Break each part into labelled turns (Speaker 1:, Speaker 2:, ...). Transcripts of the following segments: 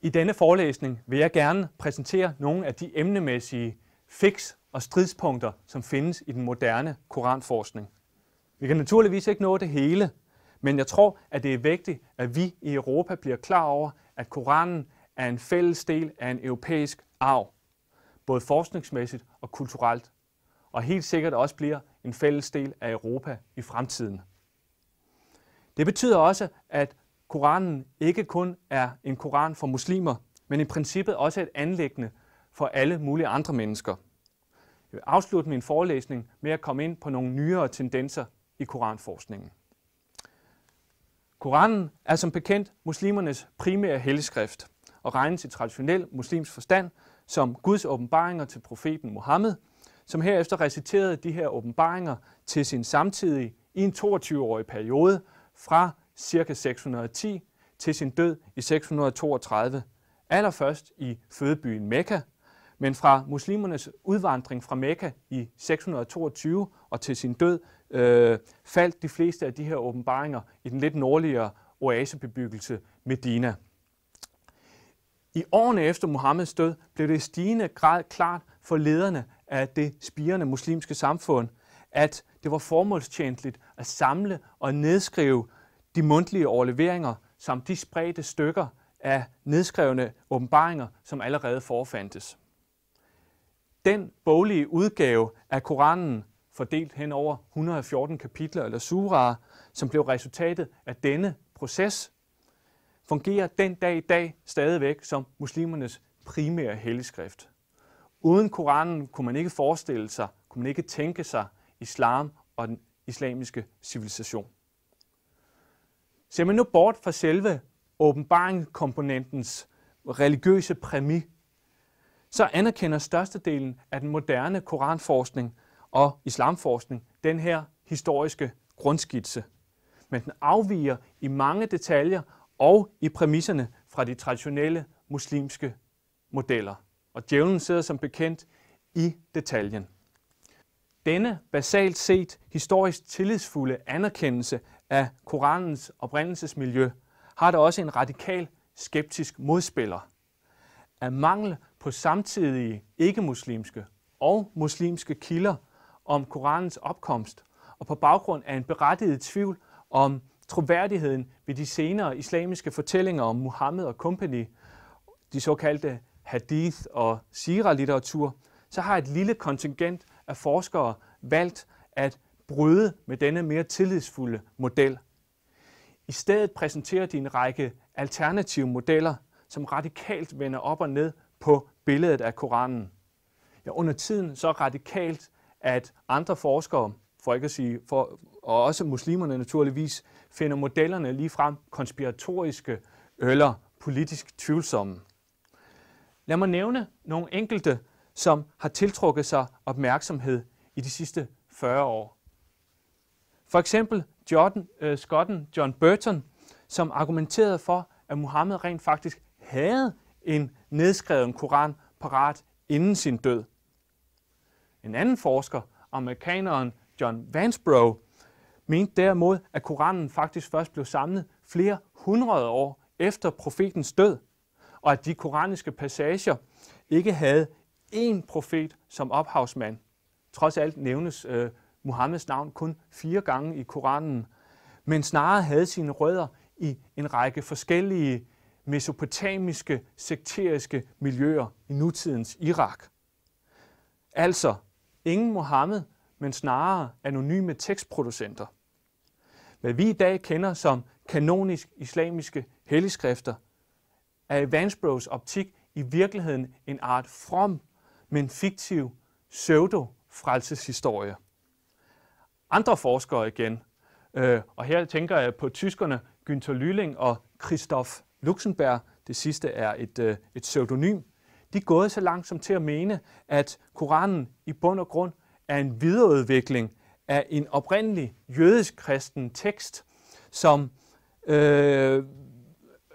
Speaker 1: I denne forelæsning vil jeg gerne præsentere nogle af de emnemæssige fix og stridspunkter, som findes i den moderne koranforskning. Vi kan naturligvis ikke nå det hele, men jeg tror, at det er vigtigt, at vi i Europa bliver klar over, at Koranen er en fælles del af en europæisk arv, både forskningsmæssigt og kulturelt, og helt sikkert også bliver en fælles del af Europa i fremtiden. Det betyder også, at Koranen ikke kun er en koran for muslimer, men i princippet også et anlæggende for alle mulige andre mennesker. Jeg vil afslutte min forelæsning med at komme ind på nogle nyere tendenser i koranforskningen. Koranen er som bekendt muslimernes primære helligskrift og regnes i traditionel muslims forstand som Guds åbenbaringer til profeten Mohammed, som herefter reciterede de her åbenbaringer til sin samtidige i en 22-årig periode fra ca. 610 til sin død i 632, allerførst i fødebyen Mekka, men fra muslimernes udvandring fra Mekka i 622 og til sin død øh, faldt de fleste af de her åbenbaringer i den lidt nordligere oasebebyggelse Medina. I årene efter Muhammeds død blev det i stigende grad klart for lederne af det spirende muslimske samfund, at det var formålstjentligt at samle og nedskrive de mundtlige overleveringer samt de spredte stykker af nedskrevne åbenbaringer, som allerede forfandtes. Den boglige udgave af Koranen, fordelt hen over 114 kapitler eller suraer, som blev resultatet af denne proces, fungerer den dag i dag stadigvæk som muslimernes primære helligskrift. Uden Koranen kunne man ikke forestille sig, kunne man ikke tænke sig islam og den islamiske civilisation. Ser man nu bort fra selve åbenbaringskomponentens religiøse præmis, så anerkender størstedelen af den moderne koranforskning og islamforskning den her historiske grundskitse. Men den afviger i mange detaljer og i præmisserne fra de traditionelle muslimske modeller. Og djævlen sidder som bekendt i detaljen. Denne basalt set historisk tillidsfulde anerkendelse af Koranens oprindelsesmiljø, har der også en radikal skeptisk modspiller. Af mangel på samtidige ikke-muslimske og muslimske kilder om Koranens opkomst, og på baggrund af en berettiget tvivl om troværdigheden ved de senere islamiske fortællinger om Muhammed og company, de såkaldte hadith og sira-litteratur, så har et lille kontingent af forskere valgt at bryde med denne mere tillidsfulde model. I stedet præsenterer de en række alternative modeller, som radikalt vender op og ned på billedet af Koranen. Ja, under tiden så radikalt, at andre forskere, for ikke at sige, for, og også muslimerne naturligvis, finder modellerne lige frem konspiratoriske eller politisk tvivlsomme. Lad mig nævne nogle enkelte, som har tiltrukket sig opmærksomhed i de sidste 40 år. For eksempel Jordan, øh, skotten John Burton, som argumenterede for, at Muhammed rent faktisk havde en nedskrevet koran parat inden sin død. En anden forsker, amerikaneren John Vansbrough, mente derimod, at Koranen faktisk først blev samlet flere hundrede år efter profetens død, og at de koraniske passager ikke havde én profet som ophavsmand. Trods alt nævnes øh, Muhammeds navn kun fire gange i Koranen, men snarere havde sine rødder i en række forskellige mesopotamiske sekteriske miljøer i nutidens Irak. Altså ingen Mohammed, men snarere anonyme tekstproducenter. Hvad vi i dag kender som kanonisk islamiske helligskrifter, er i Vansbros optik i virkeligheden en art from, men fiktiv pseudo-frelseshistorie andre forskere igen. Øh, og her tænker jeg på tyskerne Günther Lühling og Christoph Luxemburg. Det sidste er et, øh, et pseudonym. De er gået så langt som til at mene, at Koranen i bund og grund er en videreudvikling af en oprindelig jødisk kristen tekst, som, øh,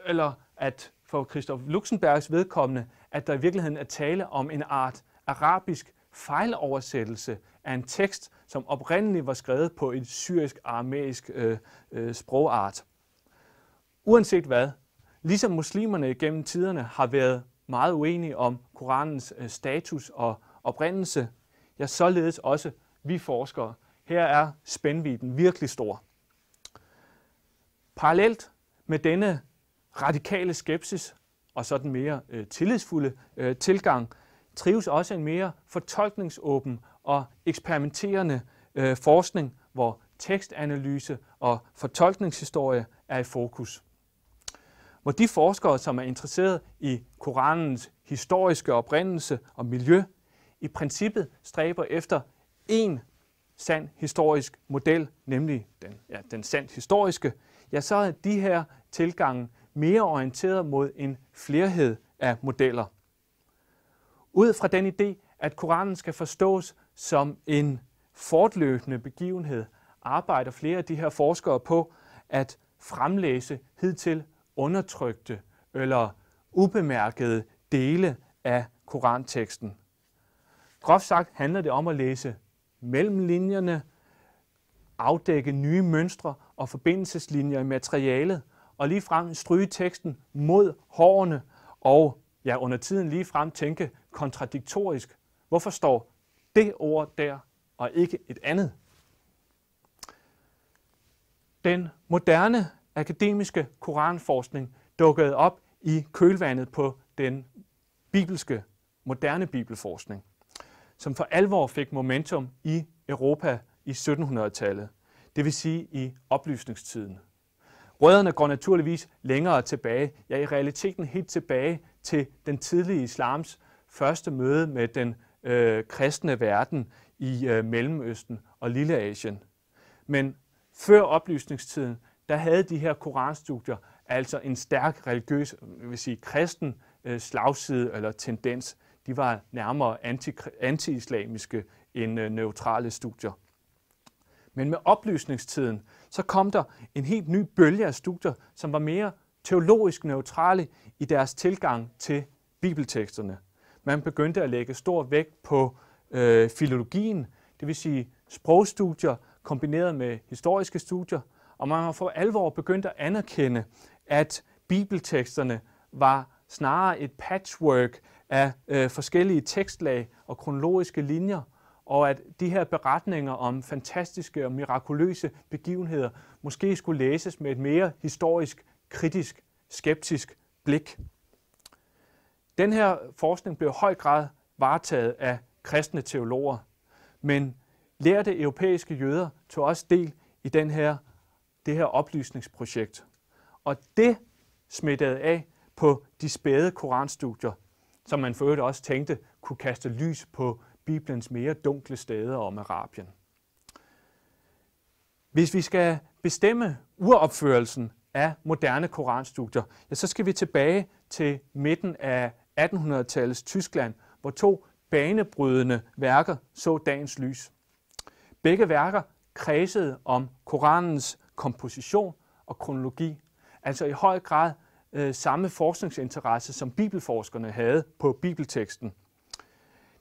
Speaker 1: eller at for Christoph Luxenbergs vedkommende, at der i virkeligheden er tale om en art arabisk fejloversættelse af en tekst, som oprindeligt var skrevet på en syrisk-aramæisk øh, øh, sprogart. Uanset hvad, ligesom muslimerne gennem tiderne har været meget uenige om Koranens øh, status og oprindelse, ja, således også vi forskere. Her er spændviden virkelig stor. Parallelt med denne radikale skepsis og sådan mere øh, tillidsfulde øh, tilgang, trives også en mere fortolkningsåben og eksperimenterende øh, forskning, hvor tekstanalyse og fortolkningshistorie er i fokus. Hvor de forskere, som er interesseret i Koranens historiske oprindelse og miljø, i princippet stræber efter en sand historisk model, nemlig den, ja, den sandt historiske, ja, så er de her tilgange mere orienteret mod en flerhed af modeller. Ud fra den idé, at Koranen skal forstås som en fortløbende begivenhed arbejder flere af de her forskere på at fremlæse hidtil undertrykte eller ubemærkede dele af koranteksten. Groft sagt handler det om at læse mellem linjerne, afdække nye mønstre og forbindelseslinjer i materialet, og ligefrem stryge teksten mod hårene og ja, under tiden ligefrem tænke kontradiktorisk. Hvorfor står det ord der, og ikke et andet. Den moderne akademiske koranforskning dukkede op i kølvandet på den bibelske, moderne bibelforskning, som for alvor fik momentum i Europa i 1700-tallet, det vil sige i oplysningstiden. Rødderne går naturligvis længere tilbage, ja i realiteten helt tilbage til den tidlige islams første møde med den øh, kristne verden i øh, Mellemøsten og Lilleasien. Men før oplysningstiden, der havde de her koranstudier altså en stærk religiøs, vil sige kristen øh, slagside eller tendens. De var nærmere anti, anti-islamiske end øh, neutrale studier. Men med oplysningstiden, så kom der en helt ny bølge af studier, som var mere teologisk neutrale i deres tilgang til bibelteksterne. Man begyndte at lægge stor vægt på øh, filologien, det vil sige sprogstudier kombineret med historiske studier, og man har for alvor begyndt at anerkende, at bibelteksterne var snarere et patchwork af øh, forskellige tekstlag og kronologiske linjer, og at de her beretninger om fantastiske og mirakuløse begivenheder måske skulle læses med et mere historisk, kritisk, skeptisk blik. Den her forskning blev i høj grad varetaget af kristne teologer, men lærte europæiske jøder tog også del i den her, det her oplysningsprojekt. Og det smittede af på de spæde koranstudier, som man for øvrigt også tænkte kunne kaste lys på Bibelens mere dunkle steder om Arabien. Hvis vi skal bestemme uropførelsen af moderne koranstudier, ja, så skal vi tilbage til midten af 1800-tallets Tyskland, hvor to banebrydende værker så dagens lys. Begge værker kredsede om Koranens komposition og kronologi, altså i høj grad øh, samme forskningsinteresse, som bibelforskerne havde på bibelteksten.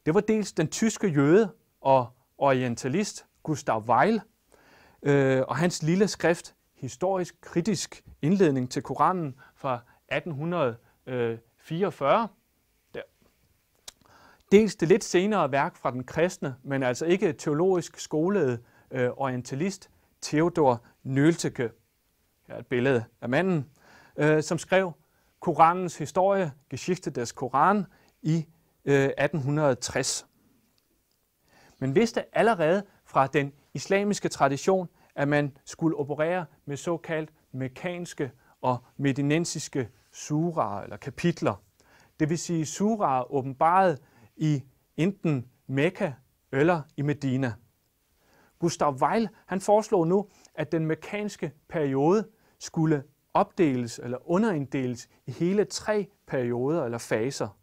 Speaker 1: Det var dels den tyske jøde og orientalist Gustav Weil øh, og hans lille skrift Historisk kritisk indledning til Koranen fra 1844, dels det lidt senere værk fra den kristne, men altså ikke teologisk skolede øh, orientalist, Theodor Nølteke, her et billede af manden, øh, som skrev Koranens historie, Geschichte des Koran, i øh, 1860. Men vidste allerede fra den islamiske tradition, at man skulle operere med såkaldt mekanske og medinensiske surer eller kapitler. Det vil sige surer åbenbaret i enten Mekka eller i Medina. Gustav Weil han foreslog nu, at den mekanske periode skulle opdeles eller underinddeles i hele tre perioder eller faser.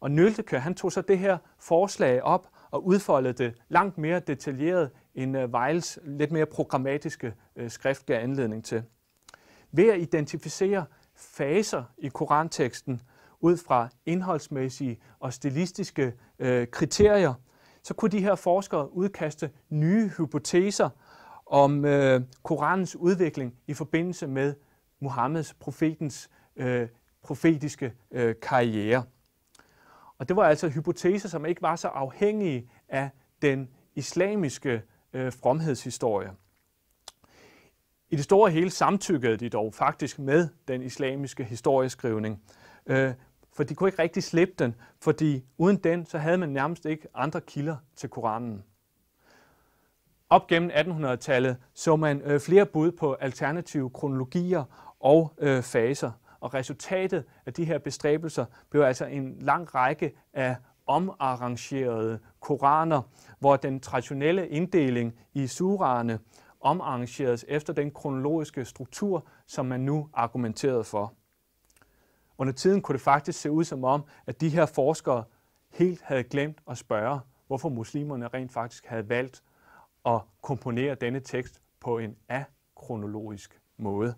Speaker 1: Og Nøltekør han tog så det her forslag op og udfoldede det langt mere detaljeret end øh, Weils lidt mere programmatiske øh, skrift gav anledning til. Ved at identificere faser i koranteksten, ud fra indholdsmæssige og stilistiske øh, kriterier, så kunne de her forskere udkaste nye hypoteser om øh, Koranens udvikling i forbindelse med Muhammeds, profetens, øh, profetiske øh, karriere. Og det var altså hypoteser, som ikke var så afhængige af den islamiske øh, fromhedshistorie. I det store hele samtykkede de dog faktisk med den islamiske historieskrivning. Øh, for de kunne ikke rigtig slippe den, fordi uden den, så havde man nærmest ikke andre kilder til Koranen. Op gennem 1800-tallet så man øh, flere bud på alternative kronologier og øh, faser, og resultatet af de her bestræbelser blev altså en lang række af omarrangerede koraner, hvor den traditionelle inddeling i surane omarrangeres efter den kronologiske struktur, som man nu argumenterede for. Under tiden kunne det faktisk se ud som om, at de her forskere helt havde glemt at spørge, hvorfor muslimerne rent faktisk havde valgt at komponere denne tekst på en akronologisk måde.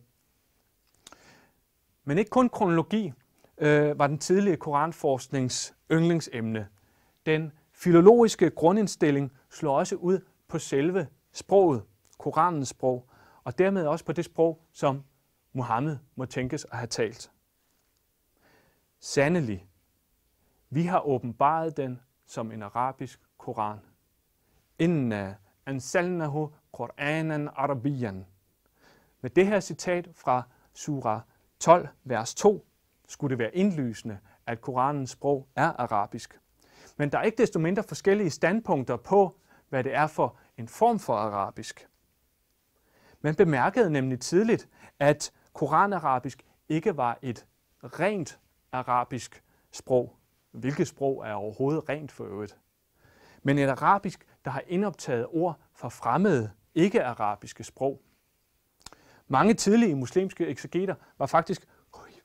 Speaker 1: Men ikke kun kronologi øh, var den tidlige koranforsknings yndlingsemne. Den filologiske grundindstilling slår også ud på selve sproget, Koranens sprog, og dermed også på det sprog, som Mohammed må tænkes at have talt. Sandelig, vi har åbenbaret den som en arabisk koran. Inna ansalnahu Quranan arabian. Med det her citat fra Surah 12, vers 2, skulle det være indlysende, at Koranens sprog er arabisk. Men der er ikke desto mindre forskellige standpunkter på, hvad det er for en form for arabisk. Man bemærkede nemlig tidligt, at koranarabisk ikke var et rent arabisk sprog. Hvilket sprog er overhovedet rent for øvrigt? Men et arabisk, der har indoptaget ord fra fremmede, ikke-arabiske sprog. Mange tidlige muslimske eksegeter var faktisk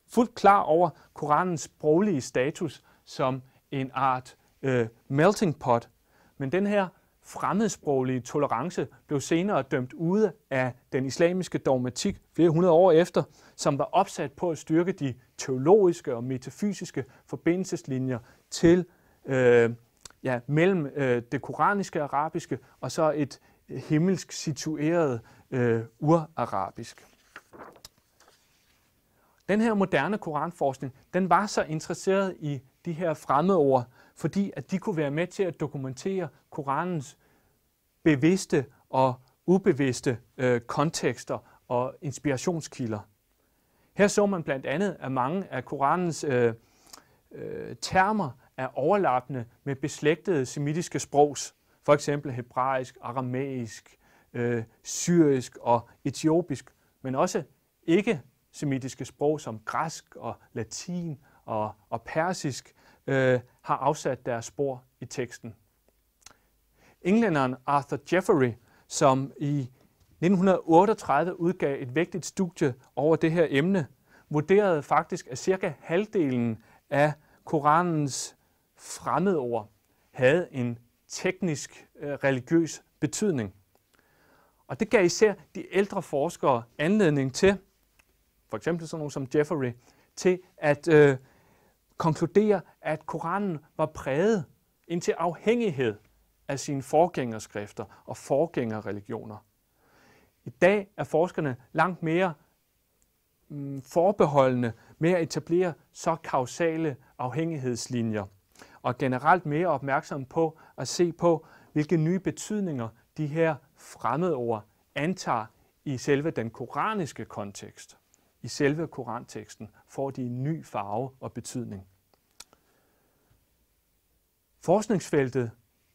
Speaker 1: fuldt klar over Koranens sproglige status som en art øh, melting pot. Men den her fremmedsproglige tolerance blev senere dømt ude af den islamiske dogmatik flere hundrede år efter, som var opsat på at styrke de teologiske og metafysiske forbindelseslinjer til øh, ja, mellem øh, det koraniske arabiske og så et himmelsk situeret øh, urarabisk. Den her moderne koranforskning, den var så interesseret i de her fremmede ord, fordi at de kunne være med til at dokumentere Koranens bevidste og ubevidste øh, kontekster og inspirationskilder. Her så man blandt andet, at mange af Koranens øh, øh, termer er overlappende med beslægtede semitiske sprogs, for eksempel hebraisk, aramæisk, øh, syrisk og etiopisk, men også ikke-semitiske sprog som græsk og latin og, og persisk øh, har afsat deres spor i teksten. Englænderen Arthur Jeffery, som i 1938 udgav et vigtigt studie over det her emne, vurderede faktisk, at cirka halvdelen af Koranens fremmedord havde en teknisk øh, religiøs betydning. Og det gav især de ældre forskere anledning til, for eksempel sådan nogle som Jeffrey, til at øh, konkluderer, at Koranen var præget ind til afhængighed af sine forgængerskrifter og forgængerreligioner. I dag er forskerne langt mere mm, forbeholdende med at etablere så kausale afhængighedslinjer, og generelt mere opmærksom på at se på, hvilke nye betydninger de her fremmedord antager i selve den koraniske kontekst i selve koranteksten, får de en ny farve og betydning. Forskningsfeltet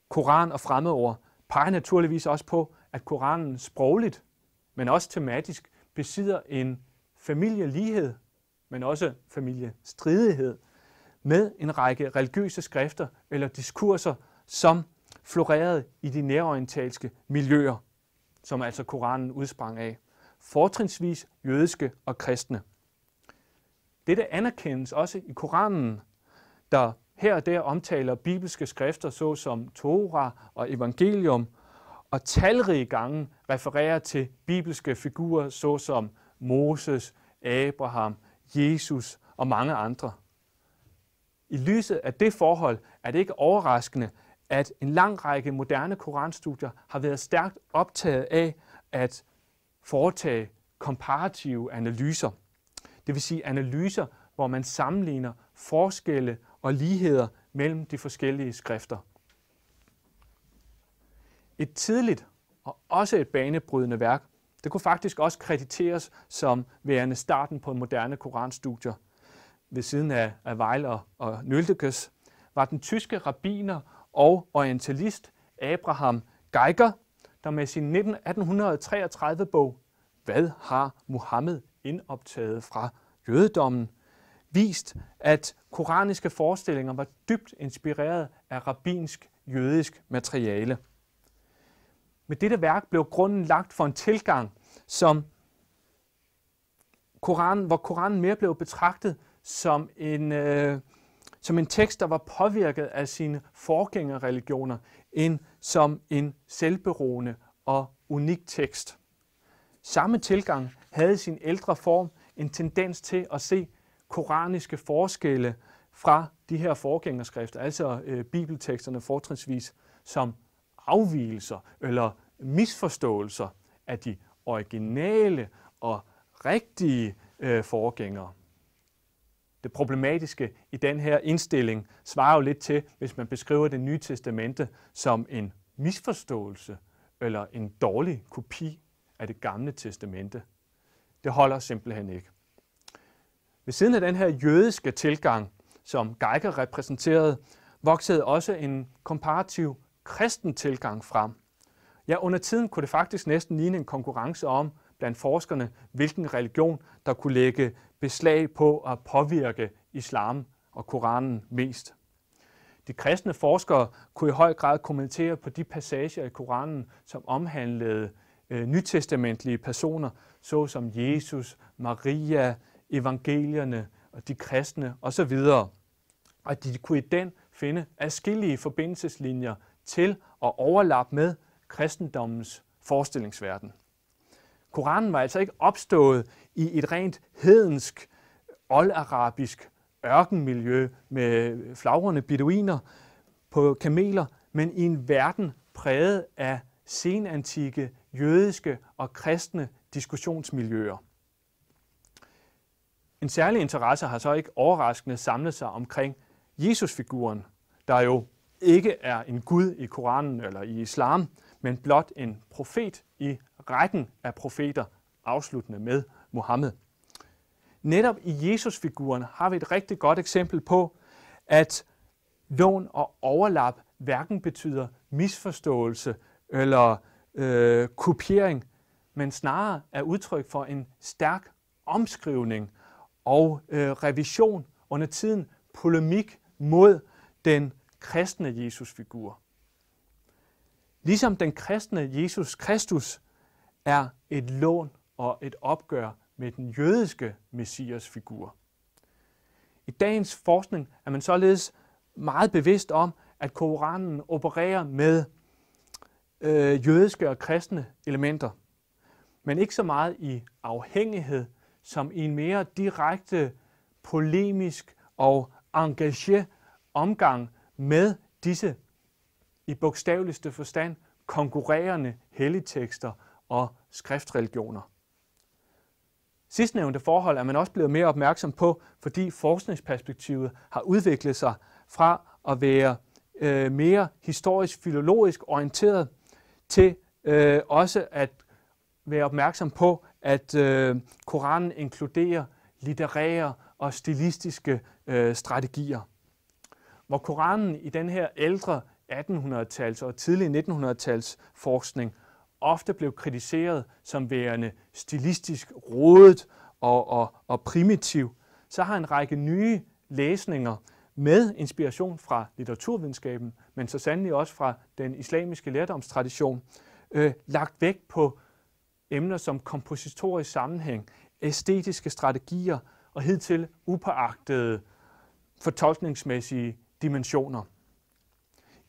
Speaker 1: Koran og fremmedord peger naturligvis også på, at Koranen sprogligt, men også tematisk, besidder en familielighed, men også familiestridighed, med en række religiøse skrifter eller diskurser, som florerede i de nærorientalske miljøer, som altså Koranen udsprang af fortrinsvis jødiske og kristne. Dette anerkendes også i Koranen, der her og der omtaler bibelske skrifter såsom Torah og evangelium, og talrige gange refererer til bibelske figurer såsom Moses, Abraham, Jesus og mange andre. I lyset af det forhold er det ikke overraskende, at en lang række moderne koranstudier har været stærkt optaget af at foretage komparative analyser. Det vil sige analyser, hvor man sammenligner forskelle og ligheder mellem de forskellige skrifter. Et tidligt og også et banebrydende værk, det kunne faktisk også krediteres som værende starten på en moderne koranstudier. Ved siden af, Weil og, og Nøldekes var den tyske rabbiner og orientalist Abraham Geiger der med sin 1833-bog Hvad har Muhammed indoptaget fra jødedommen, vist, at koraniske forestillinger var dybt inspireret af rabbinsk jødisk materiale. Med dette værk blev grunden lagt for en tilgang, som Koranen, hvor Koranen mere blev betragtet som en øh, som en tekst, der var påvirket af sine forgængerreligioner, end som en selvberoende og unik tekst. Samme tilgang havde sin ældre form en tendens til at se koraniske forskelle fra de her forgængerskrifter, altså øh, bibelteksterne fortrinsvis, som afvielser eller misforståelser af de originale og rigtige øh, forgængere det problematiske i den her indstilling svarer jo lidt til, hvis man beskriver det nye testamente som en misforståelse eller en dårlig kopi af det gamle testamente. Det holder simpelthen ikke. Ved siden af den her jødiske tilgang, som Geiger repræsenterede, voksede også en komparativ kristen tilgang frem. Ja, under tiden kunne det faktisk næsten ligne en konkurrence om, blandt forskerne, hvilken religion, der kunne lægge beslag på at påvirke islam og Koranen mest. De kristne forskere kunne i høj grad kommentere på de passager i Koranen, som omhandlede øh, nytestamentlige personer, såsom Jesus, Maria, evangelierne og de kristne osv. Og de kunne i den finde adskillige forbindelseslinjer til og overlap med kristendommens forestillingsverden. Koranen var altså ikke opstået i et rent hedensk, oldarabisk ørkenmiljø med flagrende beduiner på kameler, men i en verden præget af senantikke jødiske og kristne diskussionsmiljøer. En særlig interesse har så ikke overraskende samlet sig omkring Jesusfiguren, der jo ikke er en gud i Koranen eller i islam, men blot en profet i rækken af profeter, afsluttende med Mohammed. Netop i Jesusfiguren har vi et rigtig godt eksempel på, at lån og overlap hverken betyder misforståelse eller øh, kopiering, men snarere er udtryk for en stærk omskrivning og øh, revision under tiden polemik mod den kristne Jesusfigur. Ligesom den kristne Jesus Kristus er et lån og et opgør med den jødiske messias figur. I dagens forskning er man således meget bevidst om, at Koranen opererer med øh, jødiske og kristne elementer, men ikke så meget i afhængighed som i en mere direkte, polemisk og engageret omgang med disse i bogstaveligste forstand konkurrerende helligtekster og skriftreligioner. Sidstnævnte forhold er man også blevet mere opmærksom på, fordi forskningsperspektivet har udviklet sig fra at være øh, mere historisk-filologisk orienteret til øh, også at være opmærksom på, at øh, Koranen inkluderer litterære og stilistiske øh, strategier. Hvor Koranen i den her ældre 1800-tals og tidlige 1900-tals forskning ofte blev kritiseret som værende stilistisk rodet og, og, og primitiv, så har en række nye læsninger med inspiration fra litteraturvidenskaben, men så sandelig også fra den islamiske lærdomstradition, øh, lagt vægt på emner som kompositorisk sammenhæng, æstetiske strategier og hidtil upåagtede fortolkningsmæssige dimensioner.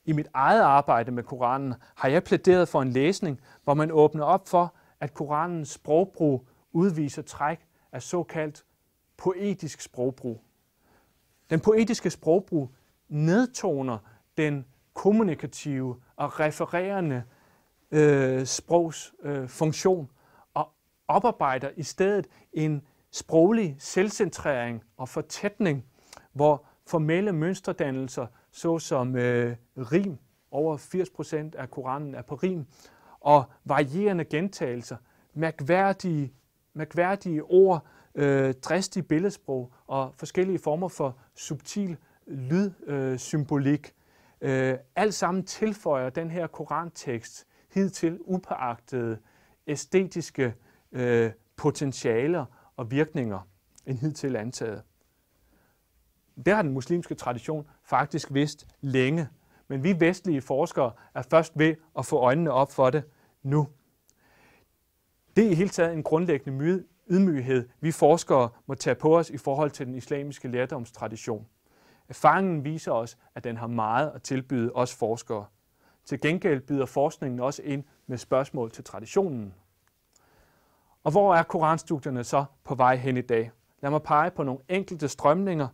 Speaker 1: I mit eget arbejde med Koranen har jeg plæderet for en læsning, hvor man åbner op for, at Koranens sprogbrug udviser træk af såkaldt poetisk sprogbrug. Den poetiske sprogbrug nedtoner den kommunikative og refererende øh, sprogs øh, funktion og oparbejder i stedet en sproglig selvcentrering og fortætning, hvor formelle mønsterdannelser såsom øh, rim. Over 80% af Koranen er på rim. Og varierende gentagelser, mærkværdige, mærkværdige ord, øh, dristige billedsprog og forskellige former for subtil lydsymbolik. Øh, øh, alt sammen tilføjer den her korantekst hidtil upåagtede æstetiske øh, potentialer og virkninger end hidtil antaget. Det har den muslimske tradition faktisk vidst længe. Men vi vestlige forskere er først ved at få øjnene op for det nu. Det er i hele taget en grundlæggende myde, ydmyghed, vi forskere må tage på os i forhold til den islamiske lærdomstradition. Erfaringen viser os, at den har meget at tilbyde os forskere. Til gengæld byder forskningen også ind med spørgsmål til traditionen. Og hvor er koranstudierne så på vej hen i dag? Lad mig pege på nogle enkelte strømninger,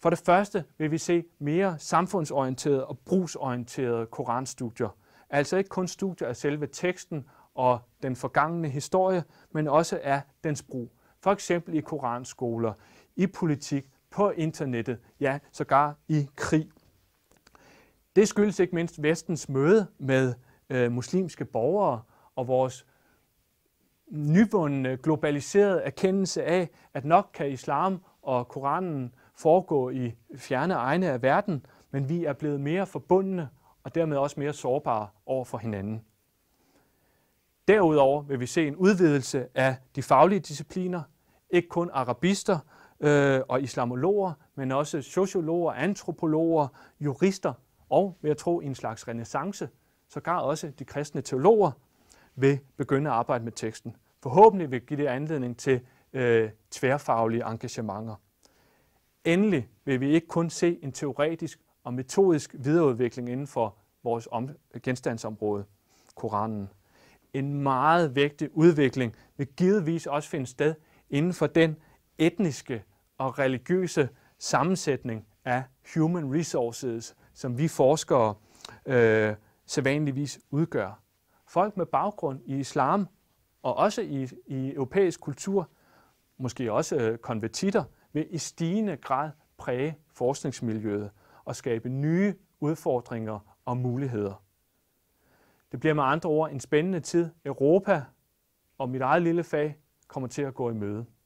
Speaker 1: for det første vil vi se mere samfundsorienterede og brugsorienterede koranstudier. Altså ikke kun studier af selve teksten og den forgangne historie, men også af dens brug. For eksempel i koranskoler, i politik, på internettet, ja, sågar i krig. Det skyldes ikke mindst vestens møde med øh, muslimske borgere og vores nyvundne globaliserede erkendelse af, at nok kan islam og koranen foregå i fjerne egne af verden, men vi er blevet mere forbundne og dermed også mere sårbare over for hinanden. Derudover vil vi se en udvidelse af de faglige discipliner, ikke kun arabister øh, og islamologer, men også sociologer, antropologer, jurister og, ved at tro, en slags renaissance, sågar også de kristne teologer vil begynde at arbejde med teksten. Forhåbentlig vil give det anledning til øh, tværfaglige engagementer. Endelig vil vi ikke kun se en teoretisk og metodisk videreudvikling inden for vores om, genstandsområde, Koranen. En meget vigtig udvikling vil givetvis også finde sted inden for den etniske og religiøse sammensætning af human resources, som vi forskere øh, sædvanligvis udgør. Folk med baggrund i islam og også i, i europæisk kultur, måske også øh, konvertitter, vil i stigende grad præge forskningsmiljøet og skabe nye udfordringer og muligheder. Det bliver med andre ord en spændende tid, Europa og mit eget lille fag kommer til at gå i møde.